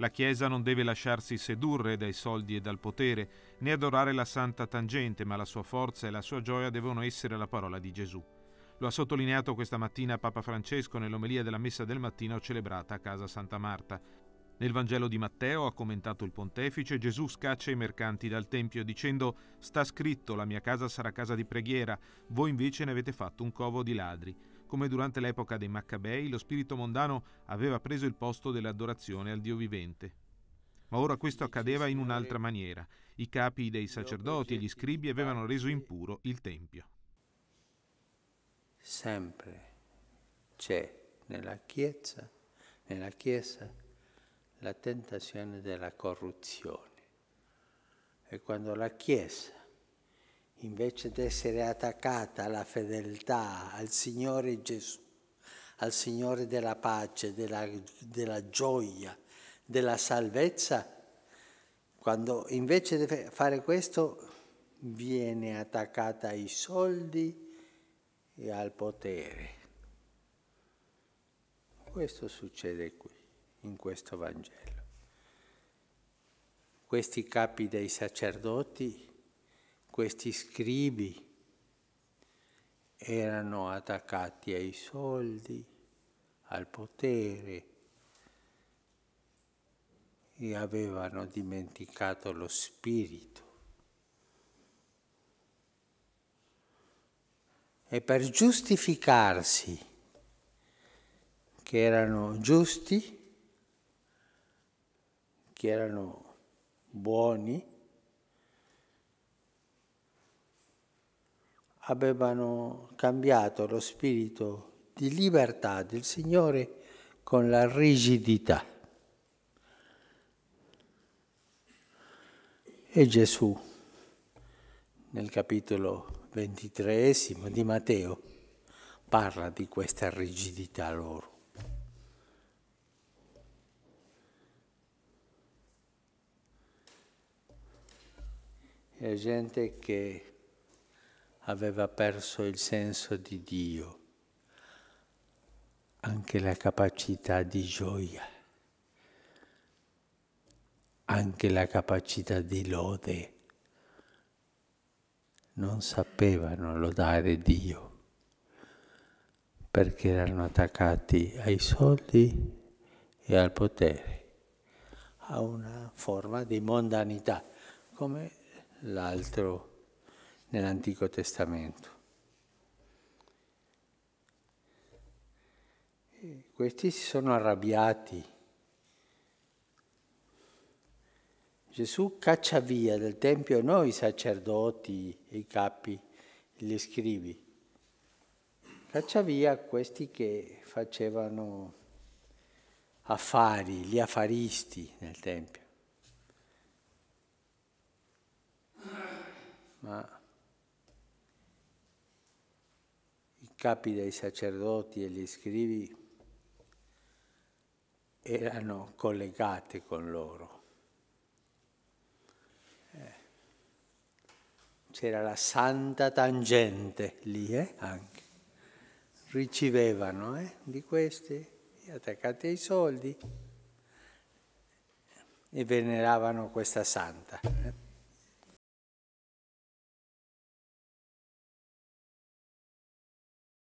La Chiesa non deve lasciarsi sedurre dai soldi e dal potere, né adorare la santa tangente, ma la sua forza e la sua gioia devono essere la parola di Gesù. Lo ha sottolineato questa mattina Papa Francesco nell'omelia della messa del mattino celebrata a casa Santa Marta. Nel Vangelo di Matteo, ha commentato il pontefice, Gesù scaccia i mercanti dal Tempio dicendo Sta scritto, la mia casa sarà casa di preghiera, voi invece ne avete fatto un covo di ladri come durante l'epoca dei Maccabei lo spirito mondano aveva preso il posto dell'adorazione al Dio vivente. Ma ora questo accadeva in un'altra maniera. I capi dei sacerdoti e gli scribi avevano reso impuro il Tempio. Sempre c'è nella Chiesa, nella chiesa la tentazione della corruzione. E quando la Chiesa invece di essere attaccata alla fedeltà al Signore Gesù, al Signore della pace, della, della gioia, della salvezza, quando invece di fare questo viene attaccata ai soldi e al potere. Questo succede qui, in questo Vangelo. Questi capi dei sacerdoti questi scribi erano attaccati ai soldi, al potere e avevano dimenticato lo spirito. E per giustificarsi che erano giusti, che erano buoni, avevano cambiato lo spirito di libertà del Signore con la rigidità. E Gesù, nel capitolo ventitreesimo di Matteo, parla di questa rigidità loro. È gente che aveva perso il senso di Dio, anche la capacità di gioia, anche la capacità di lode. Non sapevano lodare Dio perché erano attaccati ai soldi e al potere, a una forma di mondanità, come l'altro nell'Antico Testamento. E questi si sono arrabbiati. Gesù caccia via dal Tempio noi i sacerdoti, i capi, gli scrivi. Caccia via questi che facevano affari, gli affaristi nel Tempio. Ma capi dei sacerdoti e gli scrivi erano collegate con loro. Eh, c'era la santa tangente lì eh, anche. Ricevevano eh, di queste, attaccate ai soldi e veneravano questa santa.